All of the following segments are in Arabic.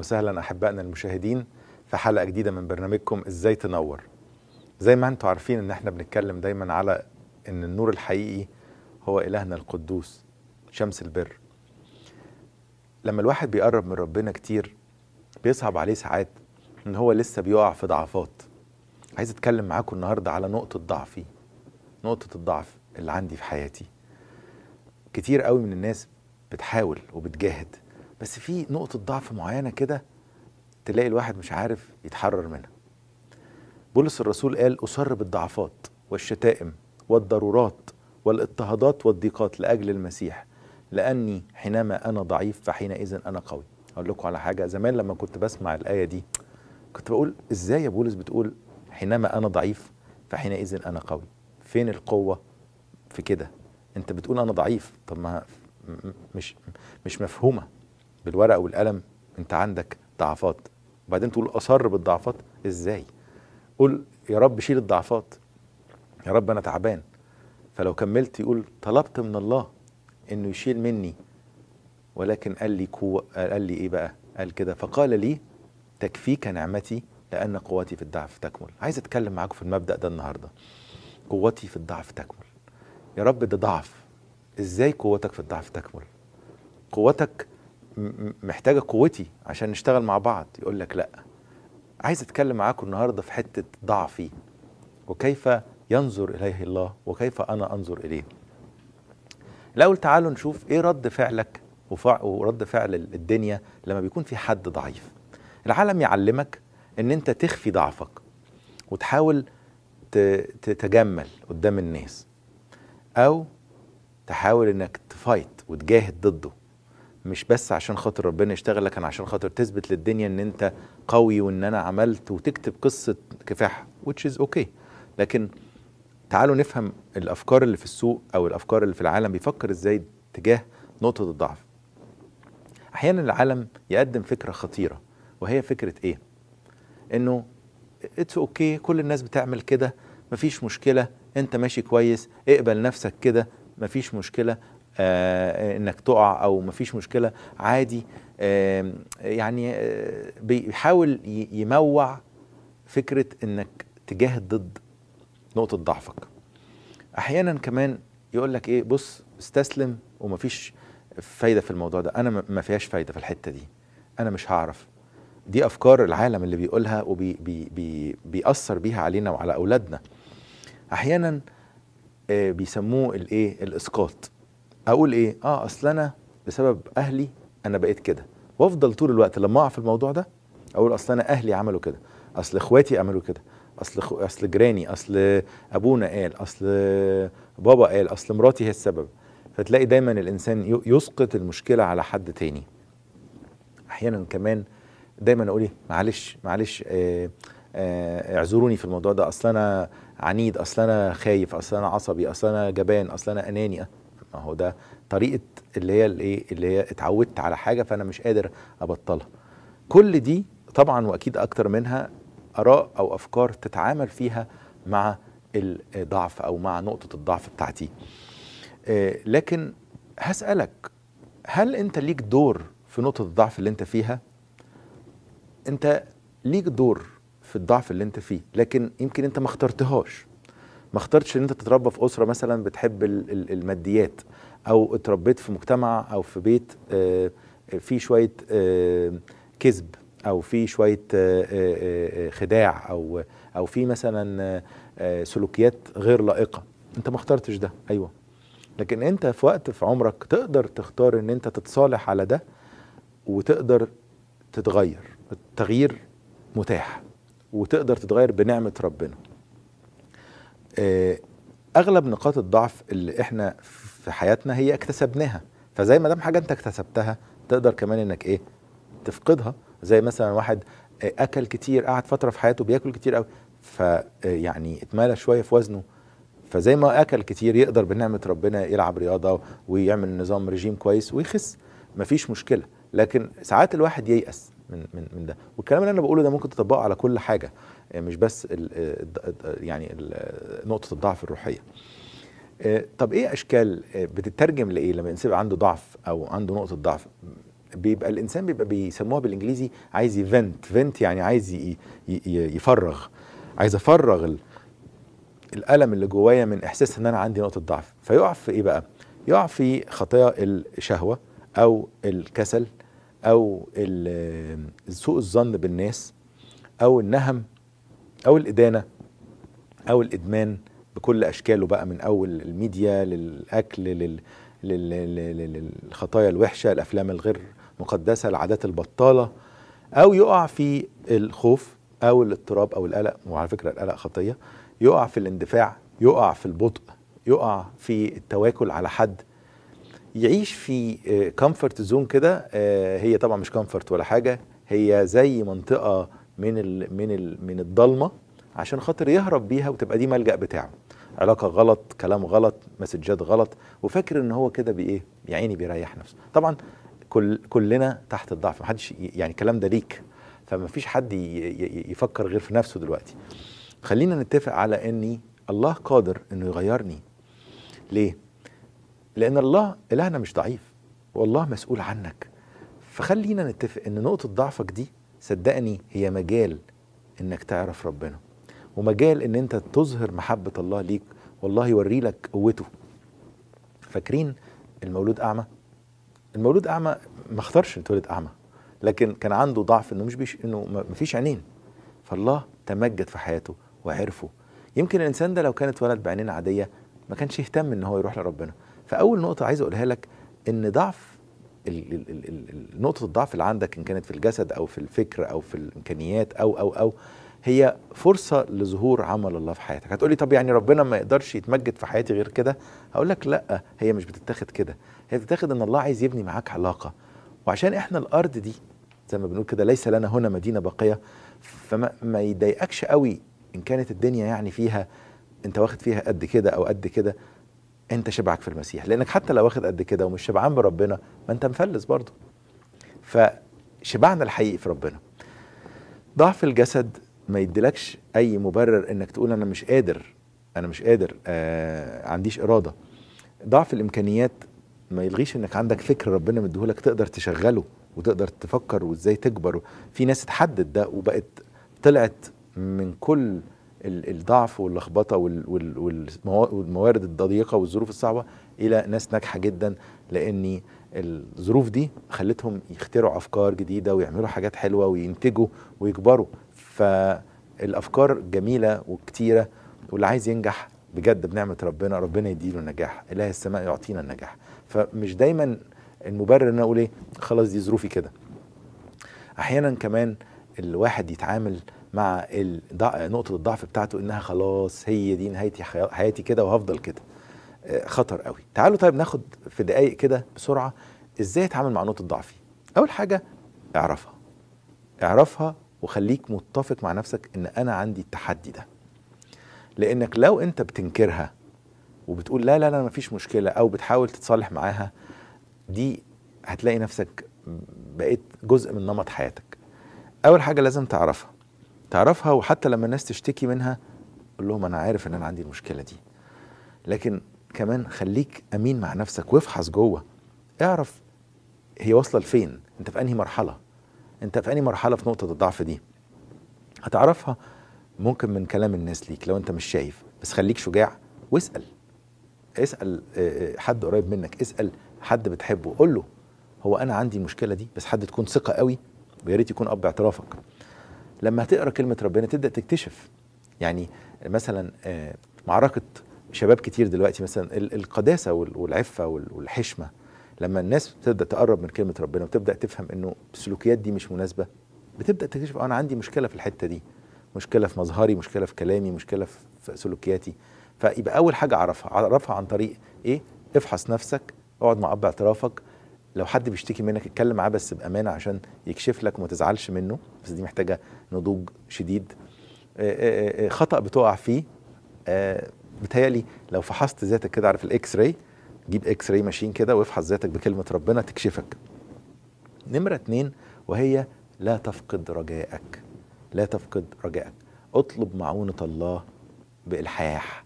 وسهلا احبائنا المشاهدين في حلقه جديده من برنامجكم ازاي تنور زي ما انتم عارفين ان احنا بنتكلم دايما على ان النور الحقيقي هو الهنا القدوس شمس البر لما الواحد بيقرب من ربنا كتير بيصعب عليه ساعات ان هو لسه بيقع في ضعفات عايز اتكلم معاكم النهارده على نقطه ضعفي نقطه الضعف اللي عندي في حياتي كتير قوي من الناس بتحاول وبتجاهد بس في نقطة ضعف معينة كده تلاقي الواحد مش عارف يتحرر منها بولس الرسول قال أصر بالضعفات والشتائم والضرورات والاضطهادات والضيقات لأجل المسيح لأني حينما أنا ضعيف فحينئذ أنا قوي أقول لكم على حاجة زمان لما كنت بسمع الآية دي كنت بقول إزاي يا بولس بتقول حينما أنا ضعيف فحينئذ أنا قوي فين القوة في كده أنت بتقول أنا ضعيف طب ما مش مش مفهومة بالورقه والقلم انت عندك ضعفات وبعدين تقول اصر بالضعفات ازاي قل يا رب شيل الضعفات يا رب انا تعبان فلو كملت يقول طلبت من الله انه يشيل مني ولكن قال لي كو قال لي ايه بقى قال كده فقال لي تكفيك نعمتي لان قوتي في الضعف تكمل عايز اتكلم معاكم في المبدا ده النهارده قوتي في الضعف تكمل يا رب ده ضعف ازاي قوتك في الضعف تكمل قوتك محتاجه قوتي عشان نشتغل مع بعض يقول لك لا عايز اتكلم معاكم النهارده في حته ضعفي وكيف ينظر اليه الله وكيف انا انظر اليه الاول تعالوا نشوف ايه رد فعلك ورد فعل الدنيا لما بيكون في حد ضعيف العالم يعلمك ان انت تخفي ضعفك وتحاول تتجمل قدام الناس او تحاول انك تفايت وتجاهد ضده مش بس عشان خاطر ربنا يشتغل لكن عشان خاطر تثبت للدنيا ان انت قوي وان انا عملت وتكتب قصه كفاح which is okay لكن تعالوا نفهم الافكار اللي في السوق او الافكار اللي في العالم بيفكر ازاي تجاه نقطه الضعف احيانا العالم يقدم فكره خطيره وهي فكره ايه انه اتس اوكي okay, كل الناس بتعمل كده مفيش مشكله انت ماشي كويس اقبل نفسك كده مفيش مشكله آه، انك تقع او مفيش مشكله عادي يعني آه، بيحاول يموع فكره انك تجاهد ضد نقطه ضعفك احيانا كمان يقول لك ايه بص استسلم ومفيش فايده في الموضوع ده انا ما فيهاش فايده في الحته دي انا مش هعرف دي افكار العالم اللي بيقولها وبيأثر وبي بي بي بيها علينا وعلى اولادنا احيانا آه، بيسموه الايه الاسقاط اقول ايه اه اصل انا بسبب اهلي انا بقيت كده وافضل طول الوقت لما اقع في الموضوع ده اقول اصل انا اهلي عملوا كده اصل اخواتي عملوا كده اصل خو... اصل جيراني اصل ابونا قال اصل بابا قال اصل مراتي هي السبب فتلاقي دايما الانسان يسقط المشكله على حد تاني احيانا كمان دايما اقول ايه معلش معلش آه، آه، اعذروني في الموضوع ده اصل انا عنيد اصل انا خايف اصل انا عصبي اصل انا جبان اصل انا اناني ما هو ده طريقه اللي هي الايه اللي هي اتعودت على حاجه فانا مش قادر ابطلها كل دي طبعا واكيد اكتر منها اراء او افكار تتعامل فيها مع الضعف او مع نقطه الضعف بتاعتي آه، لكن هسالك هل انت ليك دور في نقطه الضعف اللي انت فيها انت ليك دور في الضعف اللي انت فيه لكن يمكن انت ما اخترتهاش ما اخترتش ان انت تتربى في اسره مثلا بتحب الماديات او اتربيت في مجتمع او في بيت آه، آه، فيه شويه آه، كذب او في شويه خداع او او في مثلا سلوكيات غير لائقه انت ما اخترتش ده ايوه لكن انت في وقت في عمرك تقدر تختار ان انت تتصالح على ده وتقدر تتغير التغيير متاح وتقدر تتغير بنعمه ربنا آه، اغلب نقاط الضعف اللي احنا في حياتنا هي اكتسبناها فزي ما دام حاجه انت اكتسبتها تقدر كمان انك ايه تفقدها زي مثلا واحد آه، اكل كتير قعد فتره في حياته بياكل كتير قوي فيعني آه، اتمالى شويه في وزنه فزي ما اكل كتير يقدر بنعمه ربنا يلعب رياضه ويعمل نظام رجيم كويس ويخس مفيش مشكله لكن ساعات الواحد ييأس من من من ده والكلام اللي انا بقوله ده ممكن تطبقه على كل حاجه يعني مش بس الـ يعني الـ نقطه الضعف الروحيه آه، طب ايه اشكال آه، بتترجم لايه لما الانسان عنده ضعف او عنده نقطه ضعف بيبقى الانسان بيبقى بيسموها بالانجليزي عايز يفنت فنت يعني عايز يفرغ عايز افرغ الالم اللي جوايا من احساس ان انا عندي نقطه ضعف فيقع في ايه بقى يقع في خطايا الشهوه او الكسل او سوء الظن بالناس او النهم او الادانه او الادمان بكل اشكاله بقى من اول الميديا للاكل للخطايا الوحشه الافلام الغير مقدسه العادات البطاله او يقع في الخوف او الاضطراب او القلق وعلى فكره القلق خطيه يقع في الاندفاع يقع في البطء يقع في التواكل على حد يعيش في كومفورت آه، زون كده آه، هي طبعا مش كومفورت ولا حاجه هي زي منطقه من الـ من الـ من الضلمه عشان خاطر يهرب بيها وتبقى دي ملجا بتاعه علاقه غلط كلام غلط مسجات غلط وفاكر ان هو كده بايه يا عيني بيريح نفسه طبعا كل كلنا تحت الضعف محدش يعني الكلام ده ليك فما فيش حد يفكر غير في نفسه دلوقتي خلينا نتفق على اني الله قادر انه يغيرني ليه لأن الله إلهنا مش ضعيف والله مسؤول عنك فخلينا نتفق إن نقطة ضعفك دي صدقني هي مجال إنك تعرف ربنا ومجال إن أنت تظهر محبة الله ليك والله يوري لك قوته فاكرين المولود أعمى المولود أعمى ما اختارش يتولد أعمى لكن كان عنده ضعف إنه مش بيش إنه ما فيش عينين فالله تمجد في حياته وعرفه يمكن الانسان ده لو كان اتولد بعينين عاديه ما كانش يهتم ان هو يروح لربنا فاول نقطه عايز اقولها لك ان ضعف نقطه الضعف اللي عندك ان كانت في الجسد او في الفكر او في الامكانيات او او او هي فرصه لظهور عمل الله في حياتك هتقولي طب يعني ربنا ما يقدرش يتمجد في حياتي غير كده هقول لك لا هي مش بتتاخد كده هي بتتاخد ان الله عايز يبني معاك علاقه وعشان احنا الارض دي زي ما بنقول كده ليس لنا هنا مدينه باقيه فما يضايقكش قوي ان كانت الدنيا يعني فيها انت واخد فيها قد كده او قد كده انت شبعك في المسيح لانك حتى لو واخد قد كده ومش شبعان بربنا ما انت مفلس برضه فشبعنا الحقيقي في ربنا ضعف الجسد ما يديلكش اي مبرر انك تقول انا مش قادر انا مش قادر آه عنديش اراده ضعف الامكانيات ما يلغيش انك عندك فكر ربنا مديهولك تقدر تشغله وتقدر تفكر وازاي تكبر في ناس اتحدد ده وبقت طلعت من كل الضعف واللخبطه والموارد الضيقه والظروف الصعبه الى ناس ناجحه جدا لاني الظروف دي خلتهم يخترعوا افكار جديده ويعملوا حاجات حلوه وينتجوا ويكبروا فالافكار جميله وكتيره واللي عايز ينجح بجد بنعمه ربنا ربنا يديله النجاح اله السماء يعطينا النجاح فمش دايما المبرر ان اقول ايه خلاص دي ظروفي كده احيانا كمان الواحد يتعامل مع نقطه الضعف بتاعته انها خلاص هي دي نهايتي حياتي كده وهفضل كده آه، خطر قوي تعالوا طيب ناخد في دقايق كده بسرعه ازاي اتعامل مع نقطه ضعفي اول حاجه اعرفها اعرفها وخليك متفق مع نفسك ان انا عندي التحدي ده لانك لو انت بتنكرها وبتقول لا لا لا مفيش مشكله او بتحاول تتصالح معاها دي هتلاقي نفسك بقيت جزء من نمط حياتك اول حاجه لازم تعرفها تعرفها وحتى لما الناس تشتكي منها قول لهم انا عارف ان انا عندي المشكله دي لكن كمان خليك امين مع نفسك وافحص جوه اعرف هي واصله لفين انت في انهي مرحله انت في انهي مرحله في نقطه الضعف دي هتعرفها ممكن من كلام الناس ليك لو انت مش شايف بس خليك شجاع واسال اسال آه، آه، حد قريب منك اسال حد بتحبه قول له هو انا عندي المشكله دي بس حد تكون ثقه قوي ويا ريت يكون اب اعترافك لما هتقرا كلمه ربنا تبدا تكتشف يعني مثلا آه، معركه شباب كتير دلوقتي مثلا القداسه والعفه والحشمه لما الناس بتبدا تقرب من كلمه ربنا وتبدا تفهم انه السلوكيات دي مش مناسبه بتبدا تكتشف آه، انا عندي مشكله في الحته دي مشكله في مظهري مشكله في كلامي مشكله في سلوكياتي فيبقى اول حاجه اعرفها اعرفها عن طريق ايه افحص نفسك اقعد مع اب اعترافك لو حد بيشتكي منك اتكلم معاه بس بامانه عشان يكشف لك وما تزعلش منه بس دي محتاجه نضوج شديد آه، آه، آه، خطا بتقع فيه بتهيألي لو فحصت ذاتك كده عارف الاكس راي جيب اكس راي ماشين كده وافحص ذاتك بكلمه ربنا تكشفك نمره اتنين وهي لا تفقد رجائك لا تفقد رجائك اطلب معونه الله بالحاح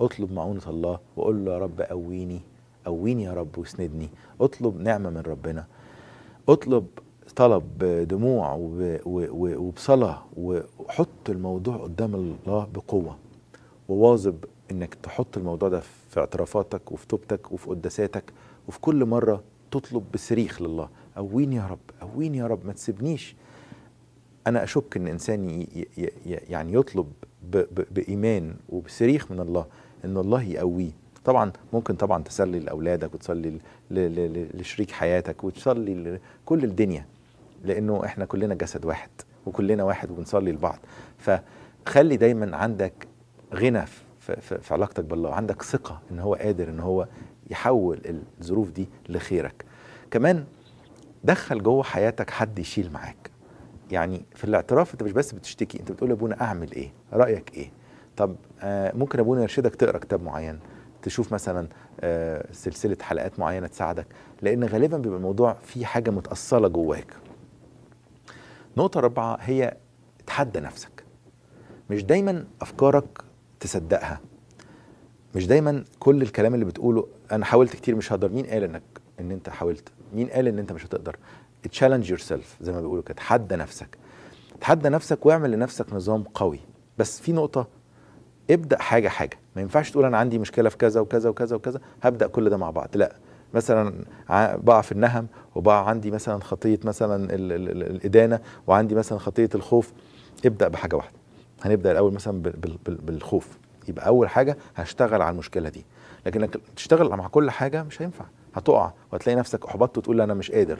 اطلب معونه الله وقول له يا رب قويني قويني يا رب واسندني اطلب نعمه من ربنا اطلب طلب بدموع وبصلاه وحط الموضوع قدام الله بقوه وواظب انك تحط الموضوع ده في اعترافاتك وفي توبتك وفي قداساتك وفي كل مره تطلب بصريخ لله قويني يا رب قويني يا رب ما تسيبنيش انا اشك ان انسان يعني يطلب بايمان وبصريخ من الله ان الله يقويه طبعا ممكن طبعا تصلي لاولادك وتصلي لشريك حياتك وتصلي لكل الدنيا لانه احنا كلنا جسد واحد وكلنا واحد وبنصلي لبعض فخلي دايما عندك غنى في, علاقتك بالله عندك ثقه ان هو قادر ان هو يحول الظروف دي لخيرك كمان دخل جوه حياتك حد يشيل معاك يعني في الاعتراف انت مش بس بتشتكي انت بتقول لابونا اعمل ايه رايك ايه طب آه ممكن ابونا يرشدك تقرا كتاب معين تشوف مثلا آه، سلسله حلقات معينه تساعدك لان غالبا بيبقى الموضوع فيه حاجه متاصله جواك نقطه رابعه هي تحدى نفسك مش دايما افكارك تصدقها مش دايما كل الكلام اللي بتقوله انا حاولت كتير مش هقدر مين قال انك ان انت حاولت مين قال ان انت مش هتقدر تشالنج يور سيلف زي ما بيقولوا كده تحدى نفسك تحدى نفسك واعمل لنفسك نظام قوي بس في نقطه ابدا حاجه حاجه ما ينفعش تقول انا عندي مشكله في كذا وكذا وكذا وكذا هبدا كل ده مع بعض لا مثلا بقع في النهم وبقع عندي مثلا خطيه مثلا الـ الـ الـ الادانه وعندي مثلا خطيه الخوف ابدا بحاجه واحده هنبدا الاول مثلا بالخوف يبقى اول حاجه هشتغل على المشكله دي لكن تشتغل مع كل حاجه مش هينفع هتقع وهتلاقي نفسك احبطت وتقول انا مش قادر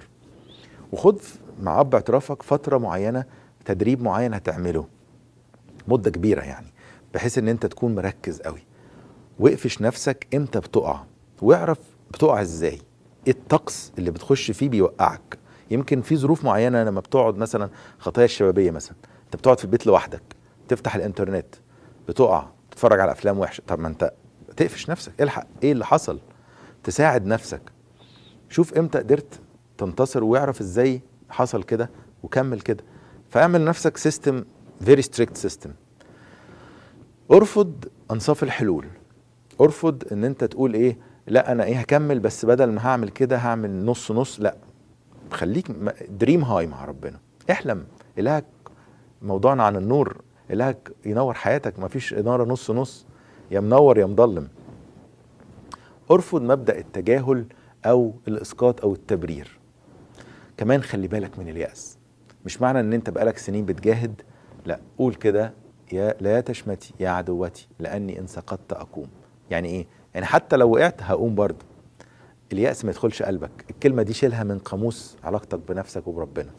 وخد مع اب اعترافك فتره معينه تدريب معين هتعمله مده كبيره يعني بحيث ان انت تكون مركز قوي وقفش نفسك امتى بتقع واعرف بتقع ازاي الطقس اللي بتخش فيه بيوقعك يمكن في ظروف معينه لما بتقعد مثلا خطايا الشبابيه مثلا انت بتقعد في البيت لوحدك تفتح الانترنت بتقع تتفرج على افلام وحشه طب ما انت تقفش نفسك الحق ايه اللي حصل تساعد نفسك شوف امتى قدرت تنتصر واعرف ازاي حصل كده وكمل كده فاعمل نفسك سيستم فيري ستريكت سيستم ارفض انصاف الحلول ارفض ان انت تقول ايه لا انا ايه هكمل بس بدل ما هعمل كده هعمل نص نص لا خليك دريم هاي مع ربنا احلم الهك موضوعنا عن النور الهك ينور حياتك مفيش اناره نص نص يا منور يا مضلم ارفض مبدا التجاهل او الاسقاط او التبرير كمان خلي بالك من الياس مش معنى ان انت بقالك سنين بتجاهد لا قول كده يا لا تشمتي يا عدوتي لاني ان سقطت اقوم يعني ايه يعني حتى لو وقعت هقوم برضه اليأس ما يدخلش قلبك الكلمة دي شيلها من قاموس علاقتك بنفسك وبربنا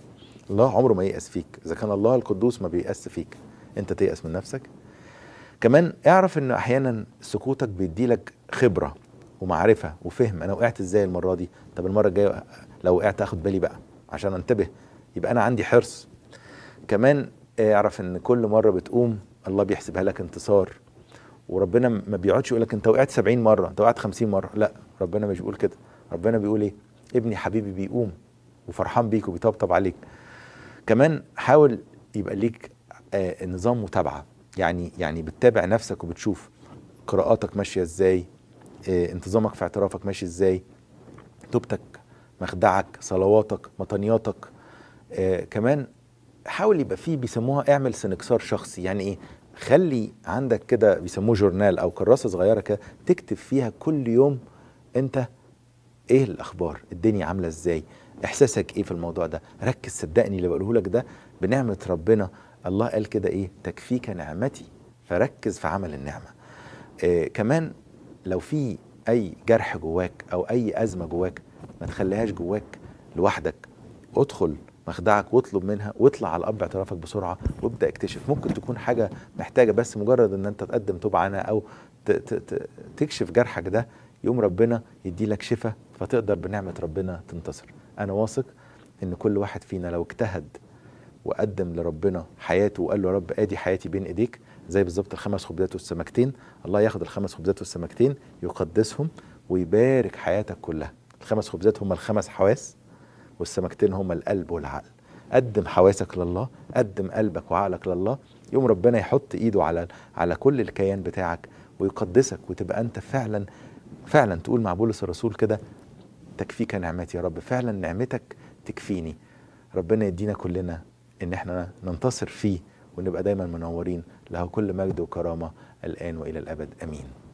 الله عمره ما ييأس فيك إذا كان الله القدوس ما بيأس فيك أنت تيأس من نفسك كمان اعرف أن أحيانا سكوتك لك خبرة ومعرفة وفهم أنا وقعت إزاي المرة دي طب المرة الجاية لو وقعت أخد بالي بقى عشان أنتبه يبقى أنا عندي حرص كمان اعرف ان كل مره بتقوم الله بيحسبها لك انتصار وربنا ما بيقعدش يقول لك انت وقعت 70 مره انت وقعت 50 مره لا ربنا مش بيقول كده ربنا بيقول ايه ابني حبيبي بيقوم وفرحان بيك وبيطبطب عليك كمان حاول يبقى ليك آه، نظام متابعه يعني يعني بتتابع نفسك وبتشوف قراءاتك ماشيه ازاي آه، انتظامك في اعترافك ماشي ازاي توبتك مخدعك صلواتك مطنياتك آه، كمان حاول يبقى فيه بيسموها اعمل سنكسار شخصي يعني ايه خلي عندك كده بيسموه جورنال او كراسه صغيره كده تكتب فيها كل يوم انت ايه الاخبار الدنيا عامله ازاي احساسك ايه في الموضوع ده ركز صدقني اللي بقوله لك ده بنعمه ربنا الله قال كده ايه تكفيك نعمتي فركز في عمل النعمه إيه كمان لو في اي جرح جواك او اي ازمه جواك ما تخليهاش جواك لوحدك ادخل مخدعك واطلب منها واطلع على الاب اعترافك بسرعه وابدا اكتشف ممكن تكون حاجه محتاجه بس مجرد ان انت تقدم توب عنها او تكشف جرحك ده يقوم ربنا يدي لك شفاء فتقدر بنعمه ربنا تنتصر انا واثق ان كل واحد فينا لو اجتهد وقدم لربنا حياته وقال له يا رب ادي حياتي بين ايديك زي بالظبط الخمس خبزات والسمكتين الله ياخد الخمس خبزات والسمكتين يقدسهم ويبارك حياتك كلها الخمس خبزات هم الخمس حواس والسمكتين هما القلب والعقل قدم حواسك لله قدم قلبك وعقلك لله يوم ربنا يحط ايده على على كل الكيان بتاعك ويقدسك وتبقى انت فعلا فعلا تقول مع بولس الرسول كده تكفيك نعمتي يا رب فعلا نعمتك تكفيني ربنا يدينا كلنا ان احنا ننتصر فيه ونبقى دايما منورين له كل مجد وكرامه الان والى الابد امين